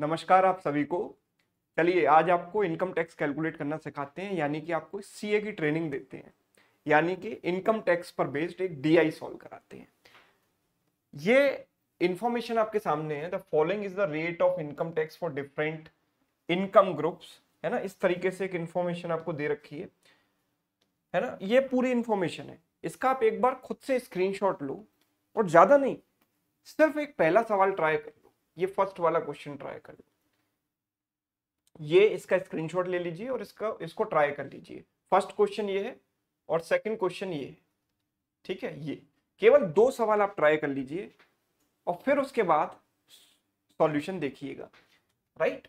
नमस्कार आप सभी को चलिए आज आपको इनकम टैक्स कैलकुलेट करना सिखाते हैं यानी कि आपको सीए की ट्रेनिंग देते हैं यानी कि इनकम टैक्स पर बेस्ड एक डीआई सॉल्व कराते हैं ये इंफॉर्मेशन आपके सामने है the following is the rate of income tax for different income groups है ना इस तरीके से एक इंफॉर्मेशन आपको दे रखी है है ना ये पूरी इंफॉर्मेशन है इसका आप एक बार खुद से स्क्रीनशॉट लो और ज्यादा नहीं सिर्फ एक पहला सवाल ट्राई करो ये फर्स्ट वाला क्वेश्चन ट्राई कर लो ये इसका स्क्रीनशॉट ले लीजिए और इसका इसको ट्राई कर लीजिए फर्स्ट क्वेश्चन ये है और सेकंड क्वेश्चन ये है ठीक है ये केवल दो सवाल आप ट्राई कर लीजिए और फिर उसके बाद सॉल्यूशन देखिएगा राइट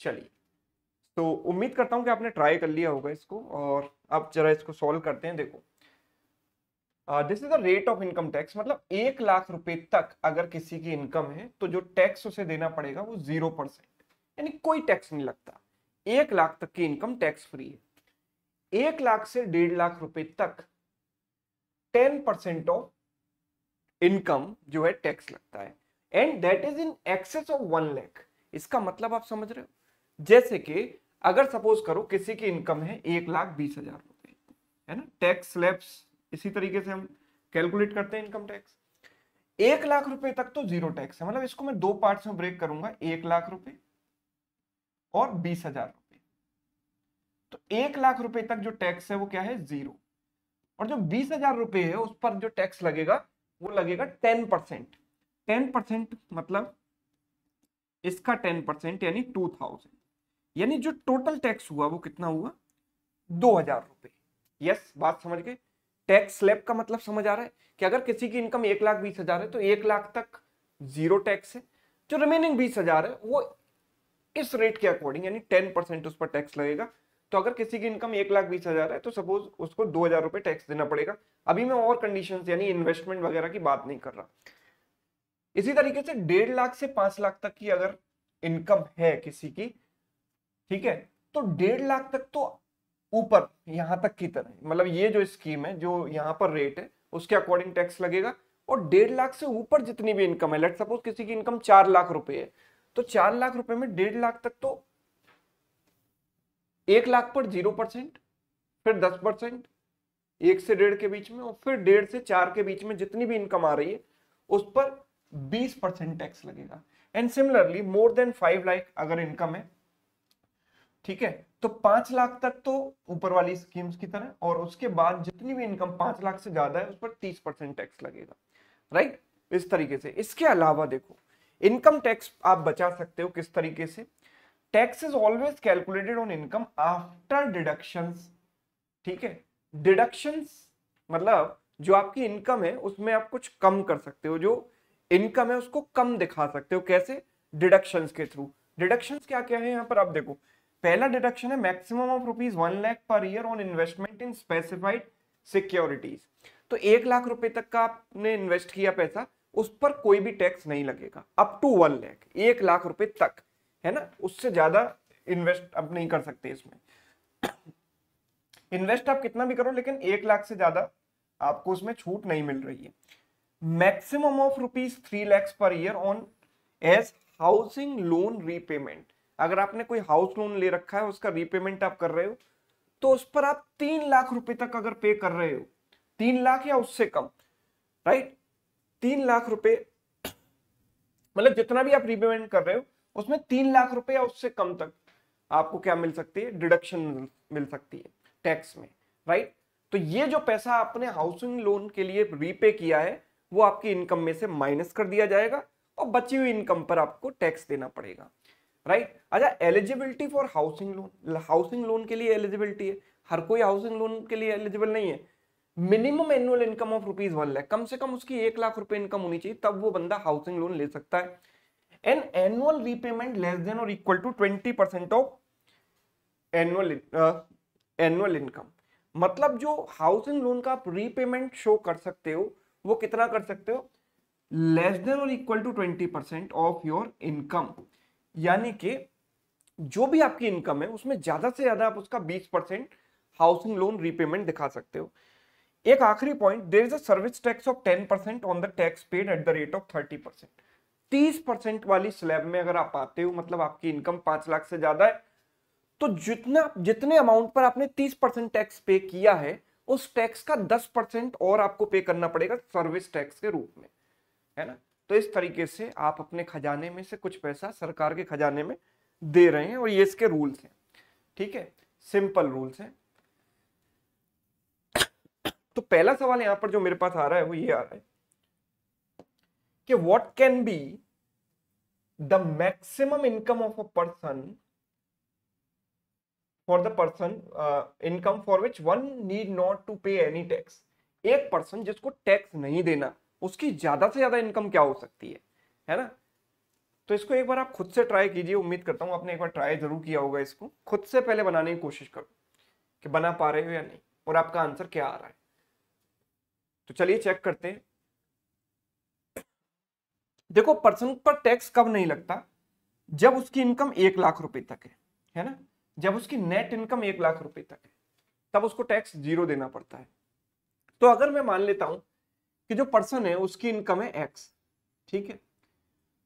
चलिए तो उम्मीद करता हूं कि आपने ट्राई कर लिया होगा इसको और आप जरा इसको सॉल्व करते हैं देखो this is the rate of income tax मतलब एक लाख रुपए तक अगर किसी की इनकम है तो जो टैक्स उसे देना पड़ेगा वो जीरो परसेंट यानी कोई टैक्स नहीं लगता एक लाख तक की इनकम टैक्स फ्री है एक लाख से डेढ़ लाख रुपए तक टेन परसेंट ऑफ इनकम जो है टैक्स लगता है and that is in excess of one lakh इसका मतलब आप समझ रहे हो जैसे कि अगर सपोज करो किसी की इनकम है एक लाख बीस हजार रुपए है ना टैक्स स्लैब्स इसी तरीके से हम कैलकुलेट करते हैं इनकम टैक्स एक लाख रुपए तक तो जीरो टैक्स है मतलब इसको मैं दो पार्ट्स में ब्रेक करूंगा एक लाख रुपए और बीस हजार रुपए तो एक लाख रुपए तक जो टैक्स है वो क्या है जीरो और जो बीस हजार रुपए है उस पर जो टैक्स लगेगा वो लगेगा टेन परसेंट टेन परसेंट मतलब इसका टेन परसेंट यानी टू थाउजेंड यानी जो टोटल टैक्स हुआ वो कितना हुआ दो हजार रुपए यस बात समझ गए टैक्स स्लैब का मतलब समझ आ रहा है कि अगर किसी की इनकम एक लाख बीस हजार है तो एक लाख तक जीरो टैक्स है जो रिमेनिंग बीस हजार है वो इस रेट के अकॉर्डिंग यानी टेन परसेंट उस पर टैक्स लगेगा तो अगर किसी की इनकम एक लाख बीस हजार है तो सपोज उसको दो हजार रुपए टैक्स देना पड़ेगा अभी मैं और कंडीशन यानी इन्वेस्टमेंट वगैरह की बात नहीं कर रहा इसी तरीके से डेढ़ लाख से पांच लाख तक की अगर इनकम है किसी की ठीक है तो डेढ़ लाख तक तो ऊपर यहां तक की तरह मतलब ये जो स्कीम है जो यहाँ पर रेट है उसके अकॉर्डिंग टैक्स लगेगा और डेढ़ लाख से ऊपर जितनी भी इनकम है लेट सपोज किसी की इनकम चार लाख रुपए है तो चार लाख रुपए में डेढ़ लाख तक तो एक लाख पर जीरो परसेंट फिर दस परसेंट एक से डेढ़ के बीच में और फिर डेढ़ से चार के बीच में जितनी भी इनकम आ रही है उस पर बीस परसेंट टैक्स लगेगा and similarly more than five lakh अगर इनकम है ठीक है तो पांच लाख तक तो ऊपर वाली स्कीम्स की तरह और उसके बाद जितनी भी इनकम पांच लाख से ज्यादा है उस पर तीस परसेंट टैक्स लगेगा राइट इस तरीके से इसके अलावा देखो इनकम टैक्स आप बचा सकते हो किस तरीके से tax is always calculated on income after deduction ठीक है डिडक्शन मतलब जो आपकी इनकम है उसमें आप कुछ कम कर सकते हो जो इनकम है उसको कम दिखा सकते हो कैसे डिडक्शन के थ्रू डिडक्शन क्या क्या है यहाँ पर आप देखो पहला डिडक्शन है maximum of rupees one lakh per year on investment in specified securities तो एक लाख रुपए तक का आपने इन्वेस्ट किया पैसा उस पर कोई भी टैक्स नहीं लगेगा अप टू वन लैख एक लाख रुपए तक है ना उससे ज्यादा इन्वेस्ट आप नहीं कर सकते इसमें इन्वेस्ट आप कितना भी करो लेकिन एक लाख से ज्यादा आपको उसमें छूट नहीं मिल रही है maximum of rupees three lakhs per year on as housing loan repayment अगर आपने कोई हाउस लोन ले रखा है उसका रीपेमेंट आप कर रहे हो तो उस पर आप तीन लाख रुपए तक अगर पे कर रहे हो तीन लाख या उससे कम राइट तीन लाख रुपए मतलब जितना भी आप रीपेमेंट कर रहे हो उसमें तीन लाख रुपए या उससे कम तक आपको क्या मिल सकती है डिडक्शन मिल सकती है टैक्स में राइट तो ये जो पैसा आपने हाउसिंग लोन के लिए रीपे किया है वो आपकी इनकम में से माइनस कर दिया जाएगा और बची हुई इनकम पर आपको टैक्स देना पड़ेगा राइट अच्छा eligibility for housing loan housing loan के लिए एलिजिबिलिटी है हर कोई हाउसिंग लोन के लिए एलिजिबल नहीं है minimum annual income of rupees one lakh कम से कम उसकी एक लाख रुपए इनकम होनी चाहिए तब वो बंदा हाउसिंग लोन ले सकता है and annual repayment less than और equal to twenty percent of annual annual income मतलब जो हाउसिंग लोन का आप रीपेमेंट शो कर सकते हो वो कितना कर सकते हो लेस देन और equal to twenty percent of your income यानी कि जो भी आपकी इनकम है उसमें ज्यादा से ज्यादा आप उसका बीस परसेंट हाउसिंग लोन रीपेमेंट दिखा सकते हो एक आखिरी point there is a service tax of ten percent on the tax paid at the rate of thirty percent तीस परसेंट वाली स्लैब में अगर आप आते हो मतलब आपकी इनकम पांच लाख से ज्यादा है तो जितना जितने अमाउंट पर आपने तीस परसेंट टैक्स पे किया है उस टैक्स का दस परसेंट और आपको पे करना पड़ेगा सर्विस टैक्स के रूप में है ना तो इस तरीके से आप अपने खजाने में से कुछ पैसा सरकार के खजाने में दे रहे हैं और ये इसके रूल्स हैं ठीक है सिंपल रूल्स हैं तो पहला सवाल यहां पर जो मेरे पास आ रहा है वो ये आ रहा है कि what can be the maximum income of a person for the person income for which one need not to pay any tax एक पर्सन जिसको टैक्स नहीं देना उसकी ज़्यादा से ज़्यादा इनकम क्या हो सकती है है ना तो इसको एक बार आप खुद से ट्राई कीजिए उम्मीद करता हूँ आपने एक बार ट्राई ज़रूर किया होगा इसको खुद से पहले बनाने की कोशिश करो कि बना पा रहे हो या नहीं और आपका आंसर क्या आ रहा है तो चलिए चेक करते हैं देखो पर्सन पर टैक्स कब नहीं लगता जब उसकी इनकम एक लाख रुपए तक है है ना जब उसकी नेट इनकम एक लाख रुपए तक है तब उसको टैक्स जीरो देना पड़ता है तो अगर मैं मान लेता हूं कि जो पर्सन है उसकी इनकम है एक्स ठीक है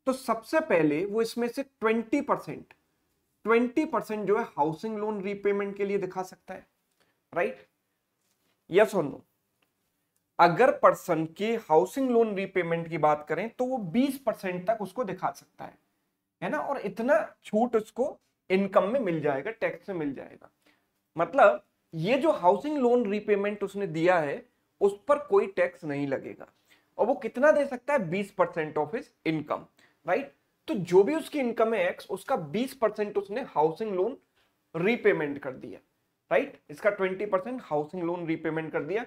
तो सबसे पहले वो इसमें से ट्वेंटी परसेंट ट्वेंटी परसेंट जो है हाउसिंग लोन रीपेमेंट के लिए दिखा सकता है राइट यस और नो अगर पर्सन की हाउसिंग लोन रीपेमेंट की बात करें तो वो बीस परसेंट तक उसको दिखा सकता है है ना और इतना छूट उसको इनकम में मिल जाएगा टैक्स में मिल जाएगा मतलब ये जो हाउसिंग लोन रीपेमेंट उसने दिया है उस पर कोई टैक्स नहीं लगेगा और वो कितना दे सकता है बीस percent of his income right तो जो भी उसकी इनकम है एक्स उसका बीस परसेंट उसने हाउसिंग लोन रीपेमेंट कर दिया राइट इसका twenty percent housing loan repayment कर दिया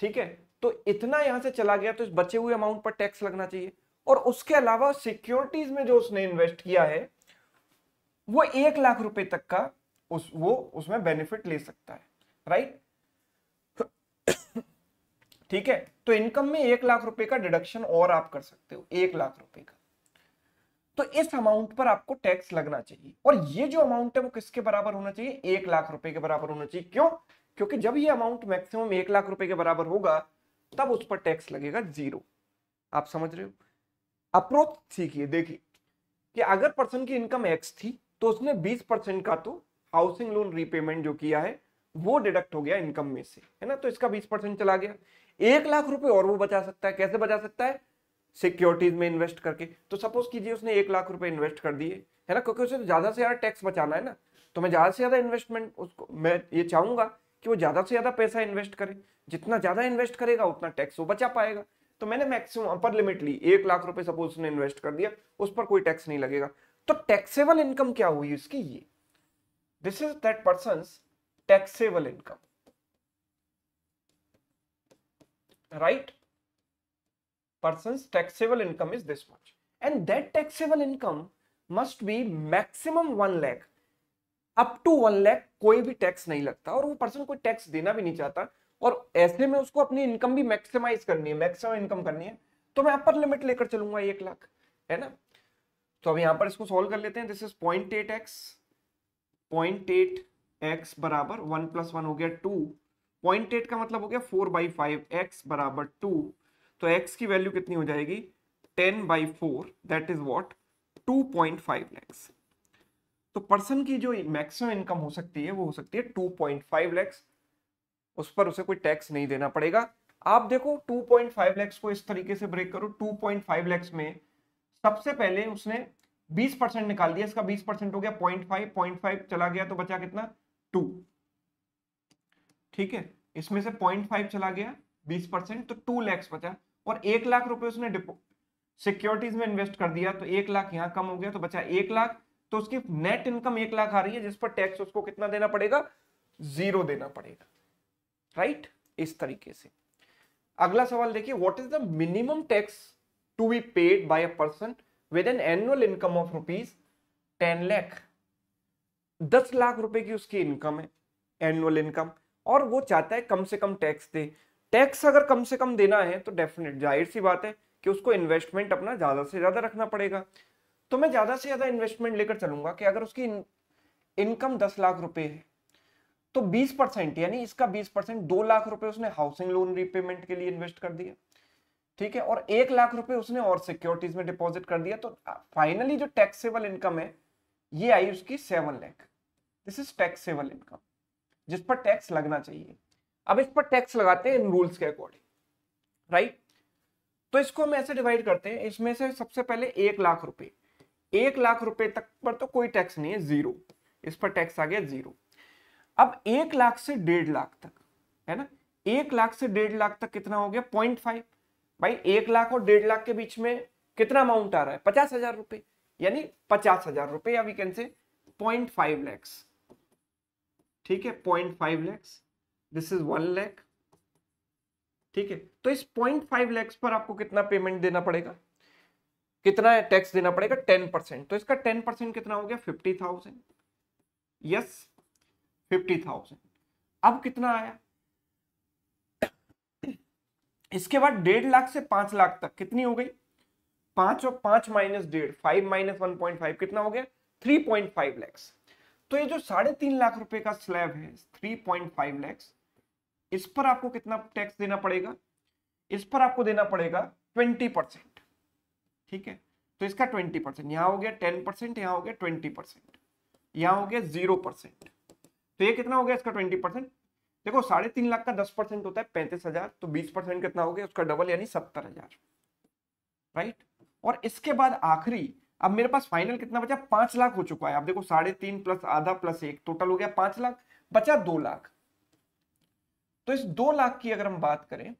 ठीक है तो इतना यहां से चला गया तो इस बचे हुए अमाउंट पर टैक्स लगना चाहिए और उसके अलावा सिक्योरिटीज में जो उसने इन्वेस्ट किया है वो एक लाख रुपए तक का उस वो उसमें बेनिफिट ले सकता है राइट right? ठीक है तो इनकम में एक लाख रुपए का डिडक्शन और आप कर सकते हो एक लाख रुपए का तो इस अमाउंट पर आपको टैक्स लगना चाहिए और ये जो अमाउंट है वो किसके बराबर होना चाहिए एक लाख रुपए के बराबर होना चाहिए क्यों क्योंकि जब ये अमाउंट मैक्सिमम एक लाख रुपए के बराबर होगा तब उस पर टैक्स लगेगा जीरो आप समझ रहे हो अप्रोच सीखिए देखिए कि अगर पर्सन की इनकम एक्स थी तो उसने बीस परसेंट का तो हाउसिंग लोन रीपेमेंट जो किया है वो डिडक्ट हो गया इनकम में से है ना तो इसका बीस परसेंट चला गया एक लाख रुपए और वो बचा सकता है कैसे बचा सकता है सिक्योरिटीज में इन्वेस्ट करके तो सपोज कीजिए उसने एक लाख रुपए इन्वेस्ट कर दिए है ना क्योंकि उसे ज्यादा से ज्यादा टैक्स बचाना है ना तो मैं ज्यादा से ज्यादा इन्वेस्टमेंट उसको मैं ये चाहूंगा कि वो ज्यादा से ज्यादा पैसा इन्वेस्ट करे जितना ज्यादा इन्वेस्ट करेगा उतना टैक्स वो बचा पाएगा तो मैंने मैक्सिमम अपर लिमिट ली एक लाख रुपए सपोज उसने इन्वेस्ट कर दिया उस पर कोई टैक्स नहीं लगेगा तो टैक्सेबल इनकम क्या हुई उसकी ये this is that person taxable income right person's taxable income is this much and that taxable income must be maximum one lakh up to one lakh कोई भी टैक्स नहीं लगता और वो पर्सन कोई टैक्स देना भी नहीं चाहता और ऐसे में उसको अपनी इनकम भी मैक्सिमाइज करनी है मैक्सिमम इनकम करनी है तो मैं अपर लिमिट लेकर चलूंगा एक लाख है ना तो अब यहां पर इसको सॉल्व कर लेते हैं this is point eight x point eight x बराबर वन प्लस वन हो गया टू पॉइंट एट का मतलब हो गया फोर बाई फाइव एक्स बराबर टू तो एक्स की वैल्यू कितनी हो जाएगी ten by four that is what two point five lakhs तो पर्सन की जो मैक्सिमम इनकम हो सकती है वो हो सकती है टू पॉइंट फाइव लैक्स उस पर उसे कोई टैक्स नहीं देना पड़ेगा आप देखो टू पॉइंट फाइव लैक्स को इस तरीके से ब्रेक करो टू पॉइंट फाइव लैक्स में सबसे पहले उसने बीस परसेंट निकाल दिया इसका बीस परसेंट हो गया पॉइंट फाइव पॉइंट फाइव चला गया तो बचा कितना टू ठीक है इसमें से पॉइंट फाइव चला गया बीस परसेंट तो टू लैक्स बचा और एक लाख रुपए उसने सिक्योरिटीज में इन्वेस्ट कर दिया तो एक लाख यहाँ कम हो गया तो बचा एक लाख तो उसकी नेट इनकम एक लाख आ रही है जिस पर टैक्स उसको कितना देना पड़ेगा जीरो देना पड़ेगा राइट इस तरीके से अगला सवाल देखिए what is the minimum tax to be paid by a person with an annual income of rupees ten lakh दस लाख रुपए की उसकी इनकम है एनुअल इनकम और वो चाहता है कम से कम टैक्स दे टैक्स अगर कम से कम देना है तो डेफिनेट जाहिर सी बात है कि उसको इन्वेस्टमेंट अपना ज़्यादा से ज़्यादा रखना पड़ेगा तो मैं ज़्यादा से ज़्यादा इन्वेस्टमेंट लेकर चलूंगा कि अगर उसकी इनकम दस लाख रुपए है तो बीस परसेंट यानी इसका बीस परसेंट दो लाख रुपए उसने हाउसिंग लोन रीपेमेंट के लिए इन्वेस्ट कर दिया ठीक है और एक लाख रुपए उसने और सिक्योरिटीज में डिपॉजिट कर दिया तो फाइनली जो टैक्सेबल इनकम है ये आई उसकी seven lakh this is taxable income जिस पर टैक्स लगना चाहिए अब इस पर टैक्स लगाते हैं इन रूल्स के अकॉर्डिंग राइट तो इसको हम ऐसे डिवाइड करते हैं इसमें से सबसे पहले एक लाख रुपए एक लाख रुपए तक पर तो कोई टैक्स नहीं है जीरो इस पर टैक्स आ गया जीरो अब एक लाख से डेढ़ लाख तक है ना एक लाख से डेढ़ लाख तक कितना हो गया पॉइंट फाइव भाई एक लाख और डेढ़ लाख के बीच में कितना अमाउंट आ रहा है पचास हजार रुपए यानी पचास हजार रुपए या we can say point five lakhs ठीक है point five lakhs this is one lakh ठीक है तो इस पॉइंट फाइव लैक्स पर आपको कितना पेमेंट देना पड़ेगा कितना है टैक्स देना पड़ेगा टेन परसेंट तो इसका टेन परसेंट कितना हो गया fifty thousand yes fifty thousand अब कितना आया इसके बाद डेढ़ लाख से पांच लाख तक कितनी हो गई पांच और पांच माइनस डेढ़ five minus one point five कितना हो गया थ्री पॉइंट फाइव लैक्स तो ये जो साढ़े तीन लाख रुपए का स्लैब है थ्री पॉइंट फाइव लैक्स इस पर आपको कितना टैक्स देना पड़ेगा इस पर आपको देना पड़ेगा ट्वेंटी परसेंट ठीक है तो इसका ट्वेंटी परसेंट यहां हो गया टेन परसेंट यहां हो गया ट्वेंटी परसेंट यहां हो गया जीरो परसेंट तो ये कितना हो गया इसका ट्वेंटी परसेंट देखो साढ़े तीन लाख का दस परसेंट होता है पैंतीस हजार तो बीस परसेंट कितना हो गया उसका डबल यानी सत्तर हजार राइट और इसके बाद आखिरी अब मेरे पास फाइनल कितना बचा पांच लाख हो चुका है आप देखो साढ़े तीन प्लस आधा प्लस एक टोटल हो गया पांच लाख बचा दो लाख तो इस दो लाख की अगर हम बात करें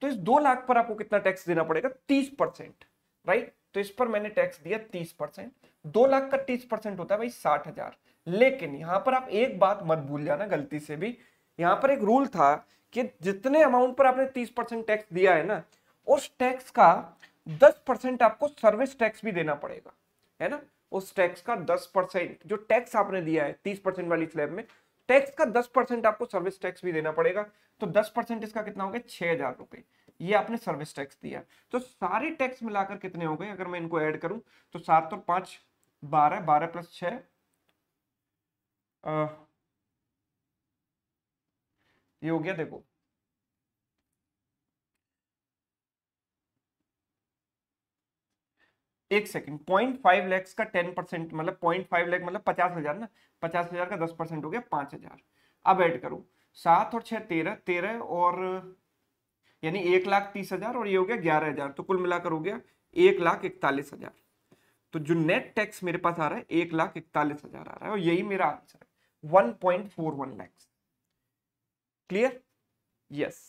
तो इस दो लाख पर आपको कितना टैक्स देना पड़ेगा तीस परसेंट राइट तो इस पर मैंने टैक्स दिया तीस परसेंट दो लाख का तीस परसेंट होता है भाई साठ हजार लेकिन यहां पर आप एक बात मत भूल जाना गलती से भी यहां पर एक रूल था कि जितने अमाउंट पर आपने तीस परसेंट टैक्स दिया है ना उस टैक्स का दस परसेंट आपको सर्विस टैक्स भी देना पड़ेगा है ना उस टैक्स का दस परसेंट जो टैक्स आपने दिया है तीस परसेंट वाली स्लैब में टैक्स का दस परसेंट आपको सर्विस टैक्स भी देना पड़ेगा तो दस परसेंट इसका कितना हो गया छह हजार रुपए ये आपने सर्विस टैक्स दिया तो सारे टैक्स मिलाकर कितने हो गए अगर मैं इनको ऐड करूं तो सात और पांच बारह बारह प्लस छह ये हो गया देखो एक सेकंड पॉइंट फाइव लैक्स का टेन परसेंट मतलब पॉइंट फाइव लैख मतलब पचास हजार ना पचास हजार का दस परसेंट हो गया पांच हजार अब ऐड करो सात और छह तेरह तेरह और यानी एक लाख तीस हजार और ये हो गया ग्यारह हजार तो कुल मिलाकर हो गया एक लाख इकतालीस हजार तो जो नेट टैक्स मेरे पास आ रहा है एक लाख इकतालीस हजार आ रहा है और यही मेरा आंसर है one point four one lakhs clear yes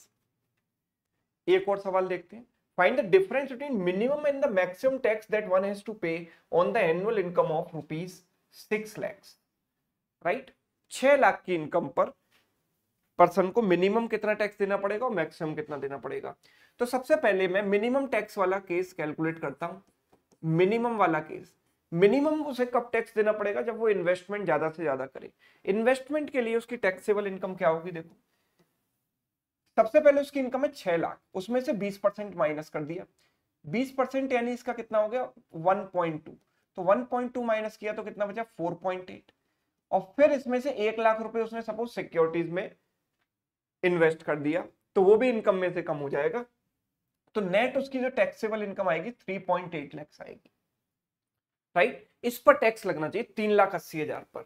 एक और सवाल देखते हैं find the difference between minimum and the maximum tax that one has to pay on the annual income of rupees 6 lakhs right 6 lakh ki income par person ko minimum kitna tax dena padega aur maximum kitna dena padega to sabse pehle main minimum tax wala case calculate karta hu minimum wala case minimum उसे कब tax देना पड़ेगा जब वो investment ज्यादा से ज्यादा करे इन्वेस्टमेंट के लिए उसकी टैक्सेबल इनकम क्या होगी देखो सबसे पहले उसकी इनकम है छह लाख उसमें से बीस परसेंट माइनस कर दिया बीस परसेंट यानी इसका कितना हो गया वन पॉइंट टू तो वन पॉइंट टू माइनस किया तो कितना बचा फोर पॉइंट एट और फिर इसमें से एक लाख रुपए उसने सपोज सिक्योरिटीज में इन्वेस्ट कर दिया तो वो भी इनकम में से कम हो जाएगा तो नेट उसकी जो टैक्सेबल इनकम आएगी थ्री पॉइंट एट लैक्स आएगी राइट इस पर टैक्स लगना चाहिए तीन लाख अस्सी हजार पर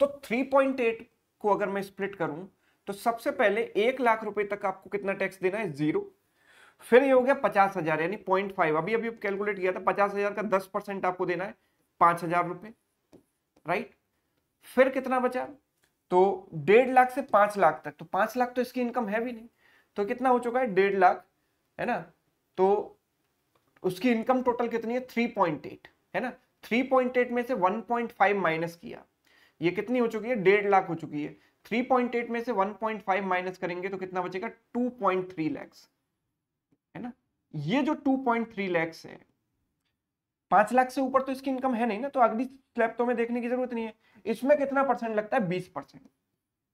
तो थ्री पॉइंट एट को अगर मैं स्प्लिट करूं तो सबसे पहले एक लाख रुपए तक आपको कितना टैक्स देना है जीरो फिर ये हो गया पचास हजार यानी पॉइंट फाइव अभी अभी कैलकुलेट किया था पचास हजार का दस परसेंट आपको देना है पांच हजार रुपए राइट फिर कितना बचा तो डेढ़ लाख से पांच लाख तक तो पांच लाख तो इसकी इनकम है भी नहीं तो कितना हो चुका है डेढ़ लाख है ना तो उसकी इनकम टोटल कितनी है थ्री पॉइंट एट है ना थ्री पॉइंट एट में से वन पॉइंट फाइव माइनस किया ये कितनी हो चुकी है डेढ़ लाख हो चुकी है 3.8 में से 1.5 माइनस करेंगे तो कितना बचेगा 2.3 लैक्स है ना ये जो 2.3 पॉइंट है पांच लाख से ऊपर तो इसकी इनकम है नहीं ना तो अगली स्लैब तो हमें देखने की जरूरत नहीं है इसमें कितना परसेंट लगता है बीस परसेंट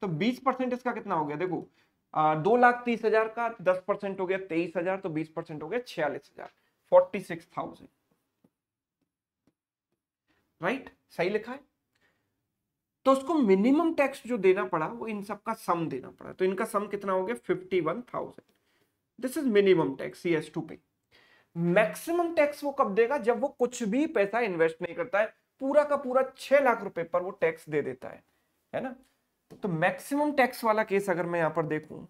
तो बीस परसेंट इसका कितना हो गया देखो आ, दो लाख तीस हजार का दस परसेंट हो गया तेईस हजार तो बीस परसेंट हो गया छियालीस हजार फोर्टी सिक्स थाउजेंड राइट सही लिखा है तो उसको मिनिमम टैक्स जो देना पड़ा वो इन सब का सम देना पड़ा तो इनका सम कितना हो गया fifty one thousand this is minimum tax C S to pay maximum tax वो कब देगा जब वो कुछ भी पैसा इन्वेस्ट नहीं करता है पूरा का पूरा छह लाख रुपए पर वो टैक्स दे देता है है ना तो मैक्सिमम टैक्स वाला केस अगर मैं यहां पर देखू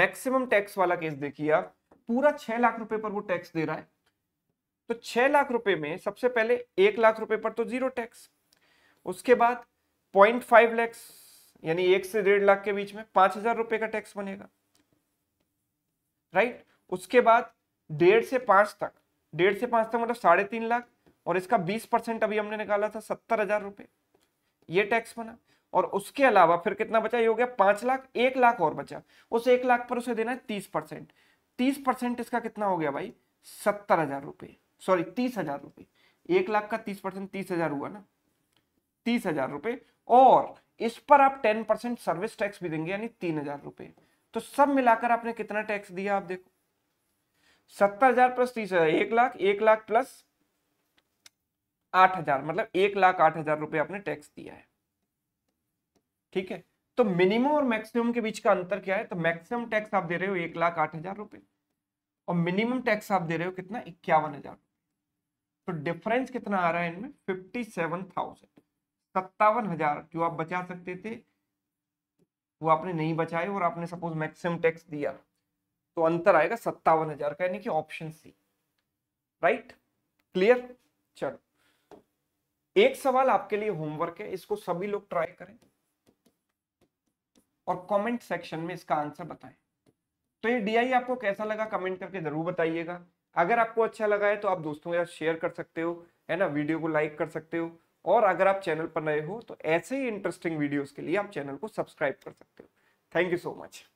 मैक्सिमम टैक्स वाला केस देखिए आप पूरा छह लाख रुपए पर वो टैक्स दे रहा है तो छह लाख रुपए में सबसे पहले एक लाख रुपए पर तो जीरो टैक्स उसके बाद पॉइंट फाइव लैक्स यानी एक से डेढ़ लाख के बीच में पांच हजार रुपए का टैक्स बनेगा राइट उसके बाद डेढ़ से पांच तक डेढ़ से पांच तक मतलब साढ़े तीन लाख और इसका बीस परसेंट अभी हमने निकाला था सत्तर हजार रुपए ये टैक्स बना और उसके अलावा फिर कितना बचा ये हो गया पांच लाख एक लाख और बचा उस एक लाख पर उसे देना है तीस परसेंट तीस परसेंट इसका कितना हो गया भाई सत्तर हजार रुपए सॉरी तीस हजार रुपए एक लाख का तीस परसेंट तीस हजार हुआ ना तीस हजार रुपए और इस पर आप टेन परसेंट सर्विस टैक्स भी देंगे यानी तीन हजार रुपए तो सब मिलाकर आपने कितना टैक्स दिया आप देखो सत्तर हजार प्लस तीस हजार एक लाख एक लाख प्लस आठ हजार मतलब एक लाख आठ हजार रुपए आपने टैक्स दिया है ठीक है तो मिनिमम और मैक्सिमम के बीच का अंतर क्या है तो मैक्सिमम टैक्स आप दे रहे हो एक लाख आठ हजार रुपए और मिनिमम टैक्स आप दे रहे हो कितना इक्यावन हजार तो डिफरेंस कितना आ रहा है इनमें फिफ्टी सेवन थाउजेंड सत्तावन हजार जो आप बचा सकते थे वो आपने नहीं बचाए और आपने सपोज मैक्सिमम टैक्स दिया तो अंतर आएगा सत्तावन हजार का यानी कि ऑप्शन सी राइट क्लियर चलो एक सवाल आपके लिए होमवर्क है इसको सभी लोग ट्राई करें और कमेंट सेक्शन में इसका आंसर बताएं तो ये डीआई आपको कैसा लगा कमेंट करके जरूर बताइएगा अगर आपको अच्छा लगा है तो आप दोस्तों के साथ शेयर कर सकते हो है ना वीडियो को लाइक कर सकते हो और अगर आप चैनल पर नए हो तो ऐसे ही इंटरेस्टिंग वीडियोस के लिए आप चैनल को सब्सक्राइब कर सकते हो थैंक यू सो मच